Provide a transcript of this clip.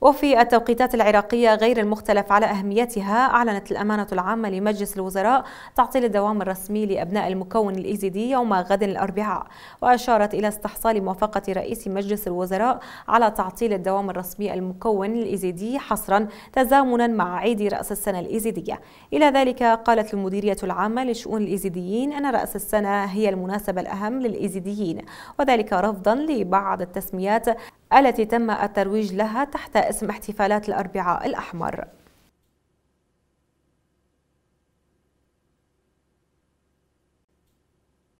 وفي التوقيتات العراقية غير المختلف على أهميتها أعلنت الأمانة العامة لمجلس الوزراء تعطيل الدوام الرسمي لأبناء المكون الإيزيدي يوم غد الأربعاء وأشارت إلى استحصال موافقة رئيس مجلس الوزراء على تعطيل الدوام الرسمي المكون الإيزيدي حصرا تزامنا مع عيد رأس السنة الإيزيدية إلى ذلك قالت المديرية العامة لشؤون الإيزيديين أن رأس السنة هي المناسبة الأهم للإيزيديين وذلك رفضا لبعض التسميات التي تم الترويج لها تحت اسم احتفالات الأربعاء الأحمر